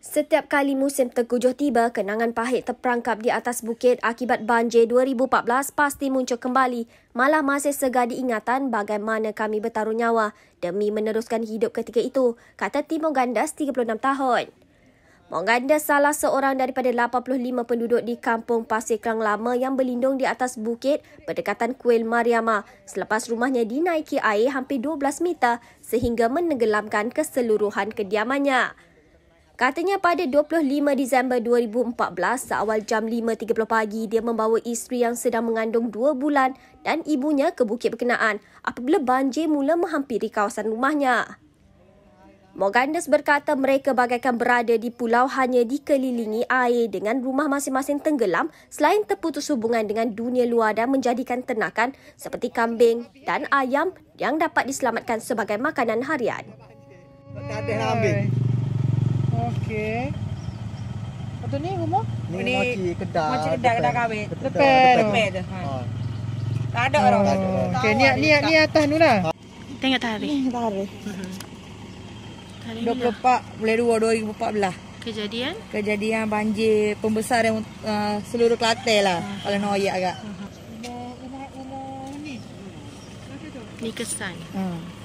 Setiap kali musim terkujuh tiba, kenangan pahit terperangkap di atas bukit akibat banjir 2014 pasti muncul kembali. Malah masih segar diingatan bagaimana kami bertaruh nyawa demi meneruskan hidup ketika itu, kata Timo Gandas, 36 tahun. Mok salah seorang daripada 85 penduduk di kampung Pasir Kerang Lama yang berlindung di atas bukit berdekatan Kuil Mariama selepas rumahnya dinaiki air hampir 12 meter sehingga menenggelamkan keseluruhan kediamannya. Katanya pada 25 Disember 2014, seawal jam 5.30 pagi, dia membawa isteri yang sedang mengandung 2 bulan dan ibunya ke bukit berkenaan apabila banjir mula menghampiri kawasan rumahnya. Morganus berkata mereka bagaikan berada di pulau hanya dikelilingi air dengan rumah masing-masing tenggelam selain terputus hubungan dengan dunia luar dan menjadikan ternakan seperti kambing dan ayam yang dapat diselamatkan sebagai makanan harian. Tak ada ambil. Okey. Betul ni rumah? Ni, ni kedai. Makcik kedai kedai kahwin. Lepas. Lepas. Ha. Tak ada orang. Okey, niat-niat niat atas ni lah. Tengok tarikh. Hmm, tarikh. Hmm. 24 lah. Boleh 2 2014 Kejadian Kejadian banjir Pembesar yang, uh, Seluruh Kelantan lah uh-huh. Kalau nak ayat agak uh-huh. Ni kesan hmm.